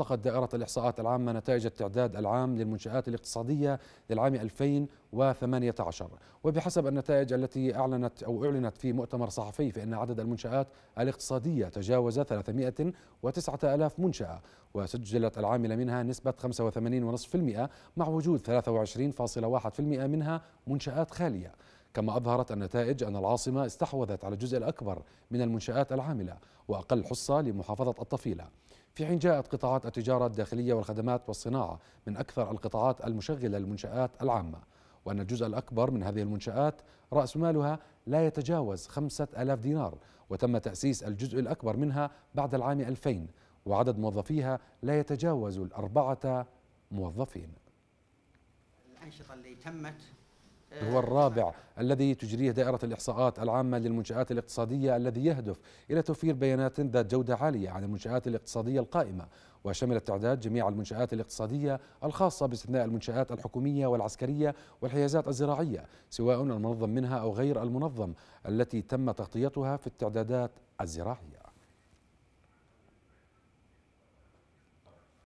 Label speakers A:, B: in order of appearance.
A: أطلقت دائرة الإحصاءات العامة نتائج التعداد العام للمنشآت الاقتصادية للعام 2018 وبحسب النتائج التي أعلنت أو أعلنت في مؤتمر صحفي فإن عدد المنشآت الاقتصادية تجاوز 309000 منشأة وسجلت العاملة منها نسبة 85.5% مع وجود 23.1% منها منشآت خالية كما أظهرت النتائج أن العاصمة استحوذت على الجزء الأكبر من المنشآت العاملة وأقل حصة لمحافظة الطفيلة في حين جاءت قطاعات التجارة الداخلية والخدمات والصناعة من أكثر القطاعات المشغلة للمنشآت العامة وأن الجزء الأكبر من هذه المنشآت رأس مالها لا يتجاوز خمسة ألاف دينار وتم تأسيس الجزء الأكبر منها بعد العام 2000 وعدد موظفيها لا يتجاوز الأربعة موظفين
B: الأنشطة اللي تمت هو
A: الرابع الذي تجريه دائرة الإحصاءات العامة للمنشآت الاقتصادية الذي يهدف إلى توفير بيانات ذات جودة عالية عن المنشآت الاقتصادية القائمة وشمل التعداد جميع المنشآت الاقتصادية الخاصة باستثناء المنشآت الحكومية والعسكرية والحيازات الزراعية سواء المنظم منها أو غير المنظم التي تم تغطيتها في التعدادات الزراعية